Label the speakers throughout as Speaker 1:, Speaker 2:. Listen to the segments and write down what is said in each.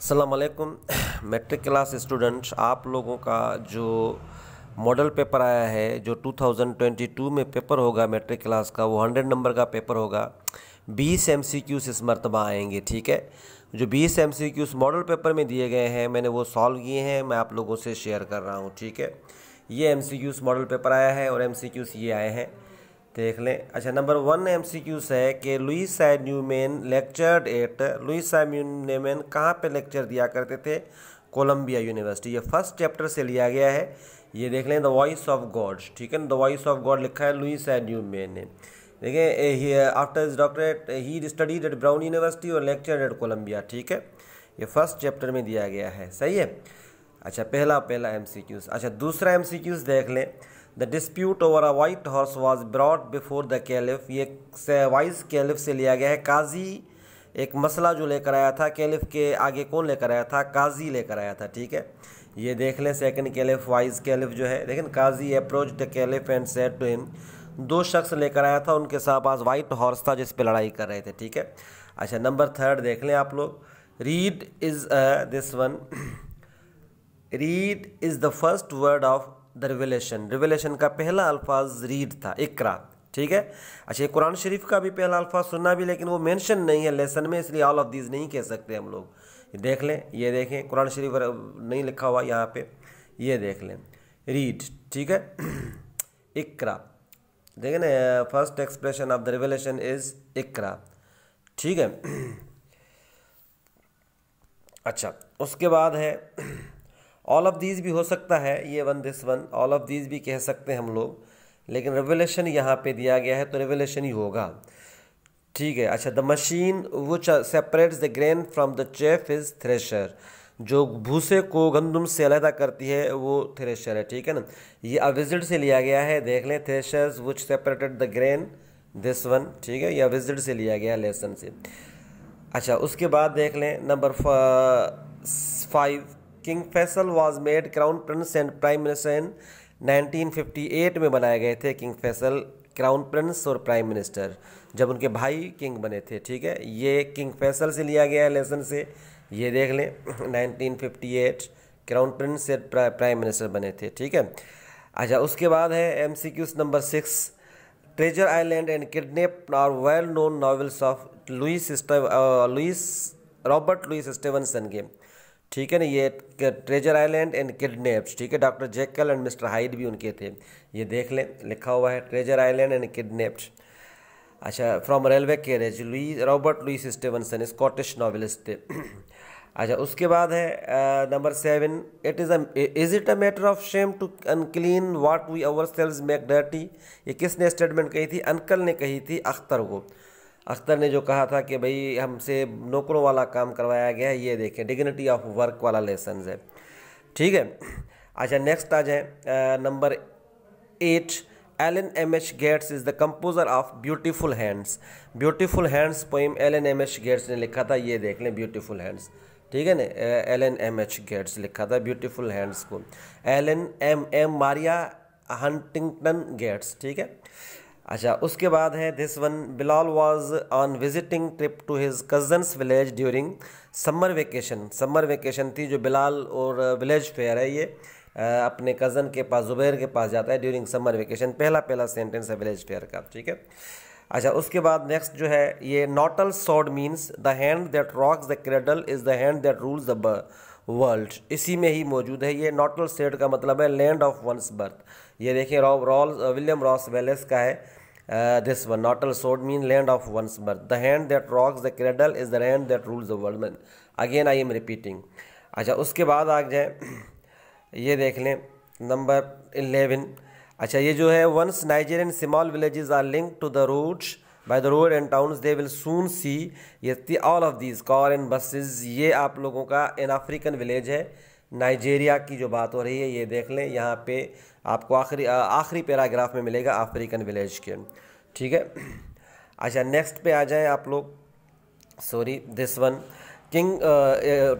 Speaker 1: असलकुम matric class students आप लोगों का जो मॉडल पेपर आया है जो 2022 में पेपर होगा मैट्रिक क्लास का वो 100 नंबर का पेपर होगा 20 एम सी क्यूस इस मरतबा आएंगे ठीक है जो 20 M C Qs model paper में दिए गए हैं मैंने वो सॉल्व किए हैं मैं आप लोगों से शेयर कर रहा हूँ ठीक है ये M C Qs model paper आया है और एम सी क्यूस ये आए हैं देख लें अच्छा number one M C Qs है कि Louis I lectured at Louis I कहाँ पे लेक्चर दिया करते थे कोलंबिया यूनिवर्सिटी ये फर्स्ट चैप्टर से लिया गया है ये देख लें द वॉइस ऑफ गॉड ठीक है द वॉइस ऑफ गॉड लिखा है लुइस आई न्यूमैन ने देखिए after his doctorate he studied at Brown University और लेक्चर एट कोलंबिया ठीक है ये फर्स्ट चैप्टर में दिया गया है सही है अच्छा पहला पहला एम सी क्यूज अच्छा दूसरा एम सी क्यूज देख लें the dispute over a white horse was brought before the caliph ये वाइस कैलिफ से लिया गया है काजी एक मसला जो लेकर आया था कैलिफ के आगे कौन लेकर आया था काजी लेकर आया था ठीक है ये देख लें सेकंड कैलिफ वाइस कैलिफ जो है लेकिन qazi approach the caliph and said to him दो शख्स लेकर आया था उनके साथ पास वाइट हॉर्स था जिस पे लड़ाई कर रहे थे ठीक है अच्छा नंबर थर्ड देख लें आप लोग read is this one read is the first word of the revelation revelation का पहला अल्फाज रीड था इकरा ठीक है अच्छा ये कुरान शरीफ का भी पहला अल्फाज सुनना भी लेकिन वो मेंशन नहीं है लेसन में इसलिए ऑल ऑफ दीज नहीं कह सकते हम लोग देख लें ये देखें कुरान शरीफ नहीं लिखा हुआ यहाँ पे ये देख लें रीड ठीक है इकरा देखें ना first expression of the revelation is इकरा ठीक है अच्छा उसके बाद है ऑल ऑफ दीज भी हो सकता है ये one this one all of these भी कह सकते हैं हम लोग लेकिन रेवोल्यूशन यहाँ पे दिया गया है तो रेवोल्यूशन ही होगा ठीक है अच्छा the machine which separates the grain from the chaff is thresher जो भूसे को गंदम से अलहदा करती है वो थ्रेशर है ठीक है ना ये अविजिट से लिया गया है देख लें threshers which separated the grain this one ठीक है ये अविजिट से लिया गया है लेसन से अच्छा उसके बाद देख लें number five King Faisal was made crown prince and prime minister in 1958 में बनाए गए थे किंग फैसल क्राउन प्रिंस और प्राइम मिनिस्टर जब उनके भाई किंग बने थे ठीक है ये किंग फैसल से लिया गया है लेसन से ये देख लें 1958 crown prince and prime minister बने थे ठीक है अच्छा उसके बाद है एम number six Treasure Island and Kidnap are well known novels of Louis Louis Robert Louis Stevenson के ठीक है ना ये ट्रेजर आइलैंड एंड किडनेप्स ठीक है Doctor Jekyll and Mister Hyde भी उनके थे ये देख लें लिखा हुआ है ट्रेजर आइलैंड एंड किडनेप्स अच्छा from railway carriage Louis Robert Louis Stevenson Scottish novelist थे अच्छा उसके बाद है number seven it is is it a matter of shame to unclean what we ourselves make dirty ये किसने statement कही थी अंकल ने कही थी अख्तर को अख्तर ने जो कहा था कि भाई हमसे नौकरों वाला काम करवाया गया है ये देखें डिग्निटी ऑफ वर्क वाला लेसन है ठीक है अच्छा नेक्स्ट आ जाए number eight Ellen M H Gates is the composer of beautiful hands beautiful hands poem Ellen M H Gates ने लिखा था ये देख लें ब्यूटीफुल हैंड्स ठीक है ना L N M H Gates लिखा था ब्यूटीफुल हैंड्स को L N M M Maria Huntington Gates ठीक है अच्छा उसके बाद है this one Bilal was on visiting trip to his cousins village during summer vacation summer vacation थी जो बिलाल और विलेज uh, फेयर है ये uh, अपने कज़न के पास जुबैर के पास जाता है ड्यूरिंग समर वेकेशन पहला पहला सेंटेंस है विलेज फेयर का ठीक है अच्छा उसके बाद नेक्स्ट जो है ये noted saw means the hand that rocks the cradle is the hand that rules the world इसी में ही मौजूद है ये नॉटल स्टेट का मतलब है लैंड ऑफ वंस बर्थ ये देखिए रॉ रॉल विलियम रॉस वेलेस का है this one noted saw mean land of one's birth the hand that rocks the cradle is the the that rules rules world world again i am अच्छा उसके बाद आ जाए ये देख लें नंबर इलेवन अच्छा ये जो है once Nigerian small villages are link to the roots by the road and towns they will soon see ये all of these car and buses ये आप लोगों का इन अफ्रीकन विलेज है नाइजेरिया की जो बात हो रही है ये देख लें यहाँ पे आपको आखिरी आखिरी पैराग्राफ में मिलेगा अफ्रीकन विलेज के ठीक है अच्छा नेक्स्ट पे आ जाए आप लोग sorry this one king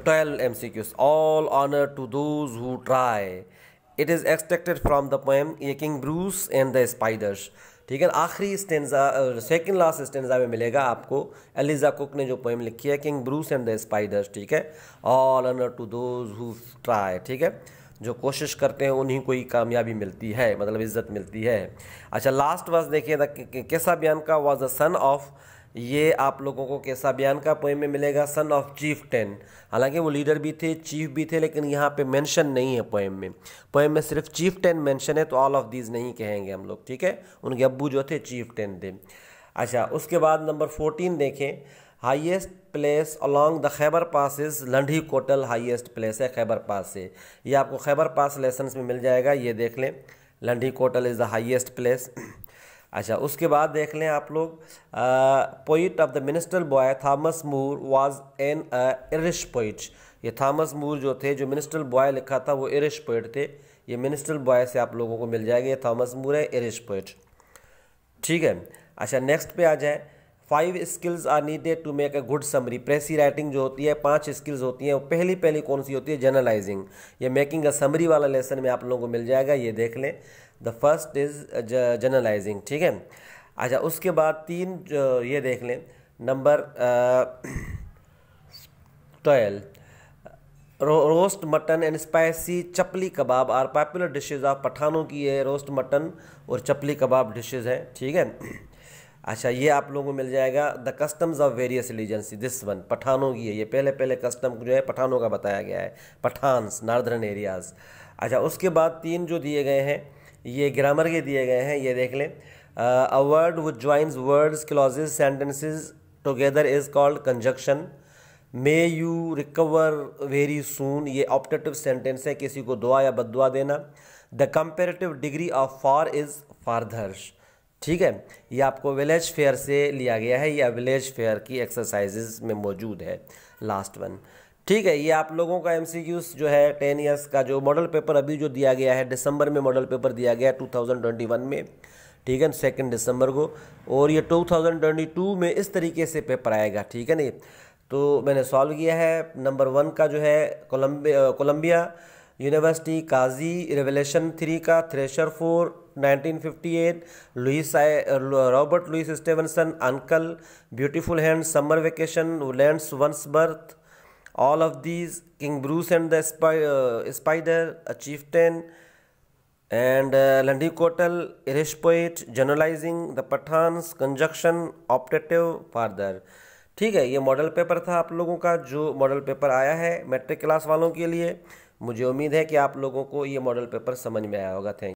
Speaker 1: twelve M C Qs all honour to those who try it is expected from the poem ये King Bruce and the spiders ठीक है आखिरी स्टेंजा सेकेंड लास्ट स्टेंजा में मिलेगा आपको एलिजा कुक ने जो poem लिखी है King Bruce and the spiders ठीक है all honour to those who try ठीक है जो कोशिश करते हैं उन्हीं को ही कामयाबी मिलती है मतलब इज्जत मिलती है अच्छा लास्ट वर्ष देखिए द कैसा बयान का वॉज द सन ऑफ ये आप लोगों को कैसा बयान का पोएम में मिलेगा सन ऑफ चीफ टेन हालांकि वो लीडर भी थे चीफ भी थे लेकिन यहाँ पे मेंशन नहीं है पोएम में पोएम में सिर्फ चीफ टेन मेंशन है तो ऑल ऑफ दीज नहीं कहेंगे हम लोग ठीक है उनके अब्बू जो थे चीफ टेन थे अच्छा उसके बाद नंबर फोर्टीन देखें highest place along the Khyber Pass is Landi Kotal highest place है खैबर पास से ये आपको खैबर पास लेसन में मिल जाएगा ये देख लें Landi Kotal is the highest place अच्छा उसके बाद देख लें आप लोग poet of the minstrel boy Thomas Moore was an Irish poet ये थॉमस मूर जो थे जो मिनिस्टर बॉय लिखा था वो इरिश पोइट थे ये मिनिस्टर बॉय से आप लोगों को मिल जाएगा ये थॉमस मूर है इरिश पोइट ठीक है अच्छा नेक्स्ट पे आ जाए five skills are needed to make a good summary precis writing जो होती है पांच स्किल्स होती हैं पहली पहली कौन सी होती है जर्नलाइजिंग ये मेकिंग अ समरी वाला लेसन में आप लोगों को मिल जाएगा ये देख लें द फर्स्ट इज जर्नलाइजिंग ठीक है अच्छा उसके बाद तीन uh, ये देख लें number twelve roast mutton and spicy chapli kabab are popular dishes आप पठानों की है रोस्ट मटन और चपली कबाब डिशेज हैं ठीक है अच्छा ये आप लोगों को मिल जाएगा the customs of various religions this one पठानों की है ये पहले पहले कस्टम जो है पठानों का बताया गया है पठानस नार्दर्न एरियाज़ अच्छा उसके बाद तीन जो दिए गए हैं ये ग्रामर के दिए गए हैं ये देख लें a word which joins words clauses sentences together is called conjunction may you recover very soon ये ऑप्टेटिव सेंटेंस है किसी को दुआ या बद देना the comparative degree of far is farthers ठीक है ये आपको विलेज फेयर से लिया गया है या विलेज फेयर की एक्सरसाइजेज में मौजूद है लास्ट वन ठीक है ये आप लोगों का एम जो है टेन ईयर्स का जो मॉडल पेपर अभी जो दिया गया है दिसंबर में मॉडल पेपर दिया गया है 2021 में ठीक है सेकेंड दिसंबर को और ये 2022 में इस तरीके से पेपर आएगा ठीक है नहीं तो मैंने सॉल्व किया है नंबर वन का जो है Columbia Columbia University qazi revelation three का thresher four 1958 Louis I Robert Louis Stevenson uncle beautiful hand summer vacation lands one's birth all of these King Bruce and the spider a chieftain and Landi Kotal Irish poet generalising the Pathans conjunction optative father ठीक है ये model paper था आप लोगों का जो model paper आया है मैट्रिक क्लास वालों के लिए मुझे उम्मीद है कि आप लोगों को ये मॉडल पेपर समझ में आया होगा थैंक